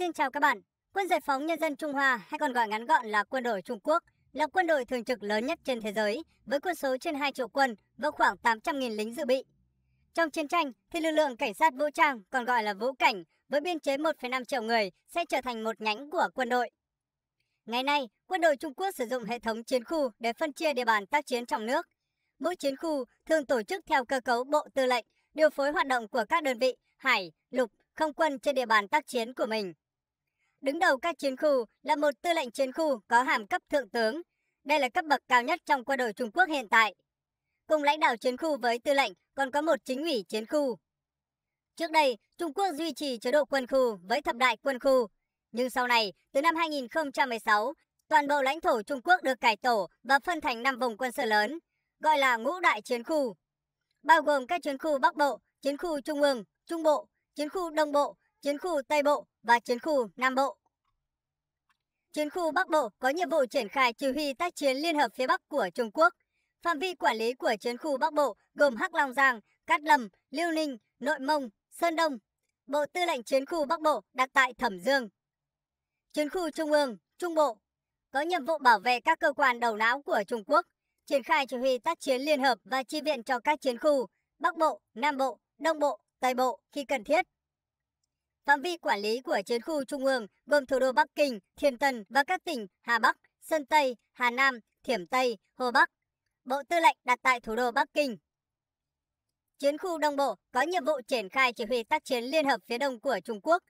Xin chào các bạn. Quân Giải phóng Nhân dân Trung Hoa hay còn gọi ngắn gọn là quân đội Trung Quốc là quân đội thường trực lớn nhất trên thế giới với quân số trên 2 triệu quân và khoảng 800.000 lính dự bị. Trong chiến tranh thì lực lượng cảnh sát vũ trang còn gọi là vũ cảnh với biên chế 1,5 triệu người sẽ trở thành một nhánh của quân đội. Ngày nay, quân đội Trung Quốc sử dụng hệ thống chiến khu để phân chia địa bàn tác chiến trong nước. Mỗi chiến khu thường tổ chức theo cơ cấu bộ tư lệnh, điều phối hoạt động của các đơn vị hải, lục, không quân trên địa bàn tác chiến của mình. Đứng đầu các chiến khu là một tư lệnh chiến khu có hàm cấp thượng tướng. Đây là cấp bậc cao nhất trong quân đội Trung Quốc hiện tại. Cùng lãnh đạo chiến khu với tư lệnh còn có một chính ủy chiến khu. Trước đây, Trung Quốc duy trì chế độ quân khu với thập đại quân khu. Nhưng sau này, từ năm 2016, toàn bộ lãnh thổ Trung Quốc được cải tổ và phân thành 5 vùng quân sự lớn, gọi là ngũ đại chiến khu, bao gồm các chiến khu Bắc Bộ, chiến khu Trung ương, Trung Bộ, chiến khu Đông Bộ chiến khu Tây Bộ và chiến khu Nam Bộ. Chiến khu Bắc Bộ có nhiệm vụ triển khai chỉ huy tác chiến liên hợp phía Bắc của Trung Quốc. Phạm vi quản lý của chiến khu Bắc Bộ gồm Hắc Long Giang, Cát Lâm, Liêu Ninh, Nội Mông, Sơn Đông. Bộ Tư lệnh Chiến khu Bắc Bộ đặt tại Thẩm Dương. Chiến khu Trung ương, Trung Bộ có nhiệm vụ bảo vệ các cơ quan đầu não của Trung Quốc, triển khai chỉ huy tác chiến liên hợp và chi viện cho các chiến khu Bắc Bộ, Nam Bộ, Đông Bộ, Tây Bộ khi cần thiết. Phạm vi quản lý của chiến khu Trung ương gồm thủ đô Bắc Kinh, Thiên Tân và các tỉnh Hà Bắc, Sơn Tây, Hà Nam, Thiểm Tây, Hồ Bắc. Bộ Tư lệnh đặt tại thủ đô Bắc Kinh. Chiến khu Đông Bộ có nhiệm vụ triển khai chỉ huy tác chiến liên hợp phía đông của Trung Quốc.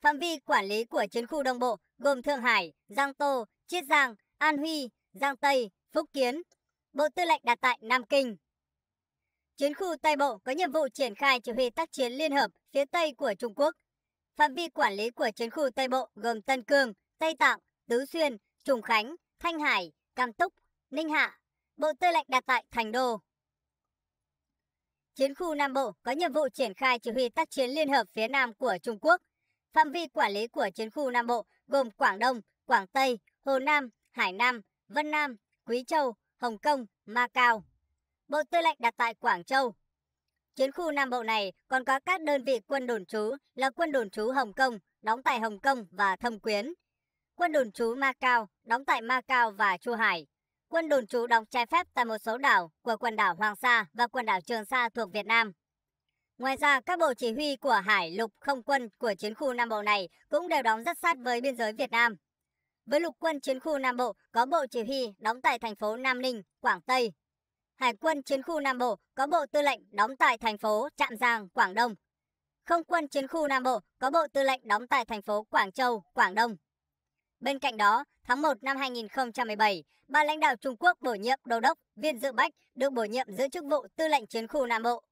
Phạm vi quản lý của chiến khu Đông Bộ gồm Thượng Hải, Giang Tô, Chiết Giang, An Huy, Giang Tây, Phúc Kiến. Bộ Tư lệnh đặt tại Nam Kinh. Chiến khu Tây Bộ có nhiệm vụ triển khai chỉ huy tác chiến liên hợp phía Tây của Trung Quốc. Phạm vi quản lý của chiến khu Tây Bộ gồm Tân Cương, Tây Tạng, Tứ Xuyên, Trùng Khánh, Thanh Hải, Cam Túc, Ninh Hạ. Bộ tư lệnh đặt tại Thành Đô. Chiến khu Nam Bộ có nhiệm vụ triển khai chỉ huy tác chiến liên hợp phía Nam của Trung Quốc. Phạm vi quản lý của chiến khu Nam Bộ gồm Quảng Đông, Quảng Tây, Hồ Nam, Hải Nam, Vân Nam, Quý Châu, Hồng Kông, Macau. Bộ tư lệnh đặt tại Quảng Châu, Chiến khu Nam Bộ này còn có các đơn vị quân đồn trú là quân đồn trú Hồng Kông, đóng tại Hồng Kông và Thâm Quyến, quân đồn trú Macau, đóng tại Macau và Chu Hải, quân đồn trú đóng trái phép tại một số đảo của quần đảo Hoàng Sa và quần đảo Trường Sa thuộc Việt Nam. Ngoài ra, các bộ chỉ huy của Hải, Lục, Không quân của chiến khu Nam Bộ này cũng đều đóng rất sát với biên giới Việt Nam. Với lục quân chiến khu Nam Bộ có bộ chỉ huy đóng tại thành phố Nam Ninh, Quảng Tây, Hải quân chiến khu Nam Bộ có bộ tư lệnh đóng tại thành phố Trạm Giang, Quảng Đông. Không quân chiến khu Nam Bộ có bộ tư lệnh đóng tại thành phố Quảng Châu, Quảng Đông. Bên cạnh đó, tháng 1 năm 2017, ba lãnh đạo Trung Quốc bổ nhiệm đô đốc Viên Dự Bách được bổ nhiệm giữ chức vụ tư lệnh chiến khu Nam Bộ.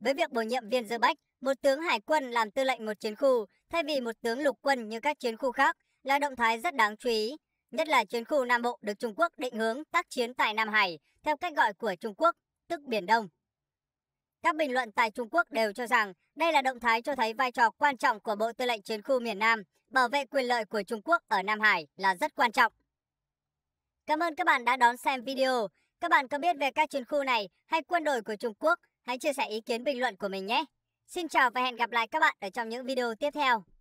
Với việc bổ nhiệm Viên Dự Bách, một tướng hải quân làm tư lệnh một chiến khu thay vì một tướng lục quân như các chiến khu khác là động thái rất đáng chú ý nhất là chiến khu Nam Bộ được Trung Quốc định hướng tác chiến tại Nam Hải theo cách gọi của Trung Quốc, tức Biển Đông. Các bình luận tại Trung Quốc đều cho rằng đây là động thái cho thấy vai trò quan trọng của Bộ Tư lệnh Chiến khu miền Nam, bảo vệ quyền lợi của Trung Quốc ở Nam Hải là rất quan trọng. Cảm ơn các bạn đã đón xem video. Các bạn có biết về các chiến khu này hay quân đội của Trung Quốc? Hãy chia sẻ ý kiến bình luận của mình nhé. Xin chào và hẹn gặp lại các bạn ở trong những video tiếp theo.